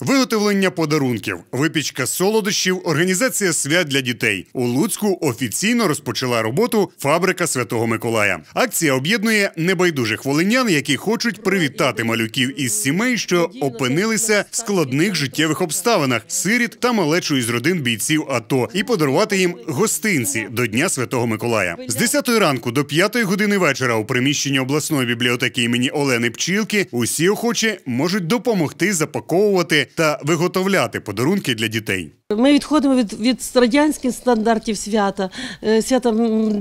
Виготовлення подарунків, випічка солодощів, організація свят для дітей у Луцьку офіційно розпочала роботу фабрика Святого Миколая. Акція об'єднує небайдужих волинян, які хочуть привітати малюків із сімей, що опинилися в складних життєвих обставинах сиріт та малечу із родин бійців АТО, і подарувати їм гостинці до Дня Святого Миколая. З 10 ранку до 5 години вечора у приміщенні обласної бібліотеки імені Олени Пчілки усі охочі можуть допомогти запаковувати та виготовляти подарунки для дітей. Ми відходимо від від радянських стандартів свята, е, свята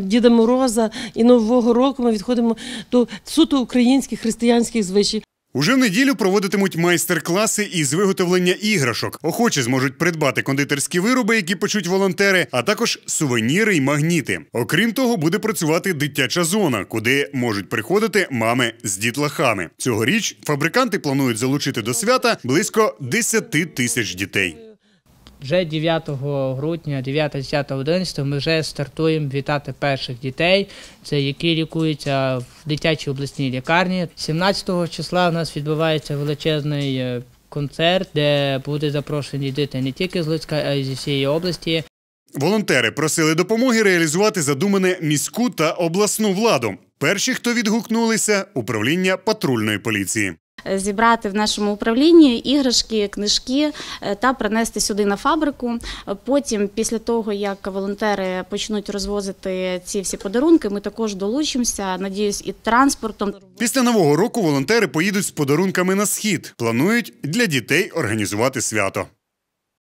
Діда Мороза і Нового року. Ми відходимо до суто українських християнських звичаїв. Уже в неділю проводитимуть майстер-класи із виготовлення іграшок. Охочі зможуть придбати кондитерські вироби, які печуть волонтери, а також сувеніри й магніти. Окрім того, буде працювати дитяча зона, куди можуть приходити мами з дітлахами. Цьогоріч фабриканти планують залучити до свята близько 10 тисяч дітей. Вже 9 грудня, 9, 10, 11 ми вже стартуємо вітати перших дітей, це які лікуються в дитячій обласній лікарні. 17 числа у нас відбувається величезний е, концерт, де будуть запрошені діти не тільки з Луцька, а й зі всієї області. Волонтери просили допомоги реалізувати задумане міську та обласну владу. Перші, хто відгукнулися, управління патрульної поліції. Е, зібрати в нашому управлінні іграшки, книжки е, та принести сюди на фабрику. Потім, після того як волонтери почнуть розвозити ці всі подарунки, ми також долучимося. Надіюсь, і транспортом. Після нового року волонтери поїдуть з подарунками на схід. Планують для дітей організувати свято.